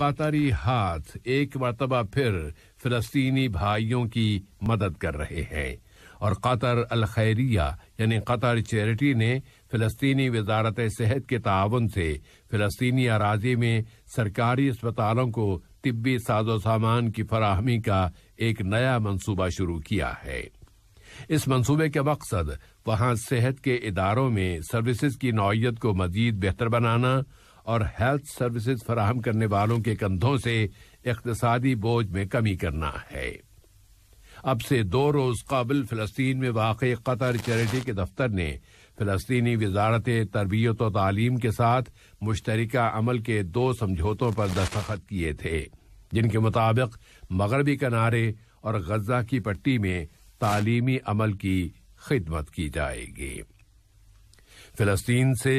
कतारी हाथ एक मरतबा फिर फिलस्तीनी भाइयों की मदद कर रहे हैं और कतर अलखैरिया यानी कतर चैरिटी ने फिलस्तीनी वजारत सेहत के ताउन से फिलस्तीनी अराजी में सरकारी अस्पतालों को तिब्बी साजो सामान की फराहमी का एक नया मनसूबा शुरू किया है इस मनसूबे का मकसद वहाँ सेहत के इदारों में सर्विसेज की नौीयत को मजीद बेहतर बनाना और हेल्थ सर्विसेज फराहम करने वालों के कंधों से इकतदी बोझ में कमी करना है अब से दो रोज काबिल फलस्तीन में वाक़ कतर चैरिटी के दफ्तर ने फलस्तनी वजारत तरबियत व तालीम के साथ मुश्तर अमल के दो समझौतों पर दस्तखत किए थे जिनके मुताबिक मगरबी किनारे और गजा की पट्टी में तालीमी अमल की खिदमत की जाएगी फलस्तीन से